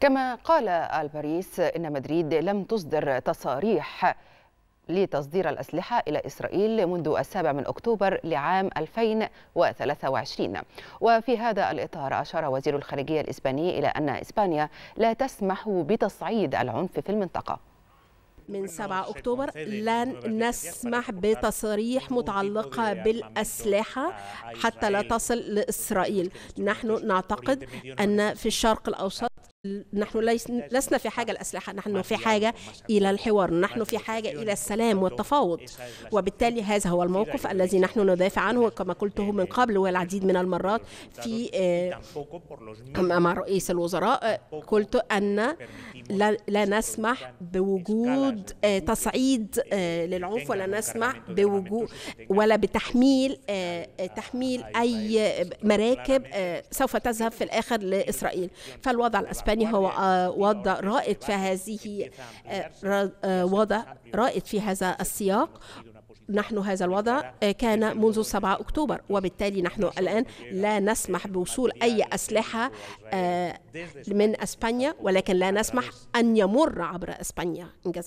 كما قال الباريس إن مدريد لم تصدر تصاريح لتصدير الأسلحة إلى إسرائيل منذ السابع من أكتوبر لعام 2023 وفي هذا الإطار أشار وزير الخارجية الإسباني إلى أن إسبانيا لا تسمح بتصعيد العنف في المنطقة من 7 أكتوبر لن نسمح بتصريح متعلقة بالأسلحة حتى لا تصل لإسرائيل نحن نعتقد أن في الشرق الأوسط نحن لسنا في حاجة الأسلحة نحن في حاجة إلى الحوار نحن في حاجة إلى السلام والتفاوض وبالتالي هذا هو الموقف الذي نحن ندافع عنه كما قلته من قبل والعديد من المرات في آه، مع رئيس الوزراء آه، قلت أن لا نسمح بوجود آه، تصعيد للعنف ولا نسمح بوجود ولا بتحميل تحميل أي مراكب سوف تذهب في الآخر لإسرائيل فالوضع الأسباني الثاني يعني هو آه، وضع رائد في هذه آه، آه، وضع رائد في هذا السياق نحن هذا الوضع كان منذ 7 أكتوبر وبالتالي نحن الآن لا نسمح بوصول أي أسلحة من أسبانيا ولكن لا نسمح أن يمر عبر أسبانيا إنجاز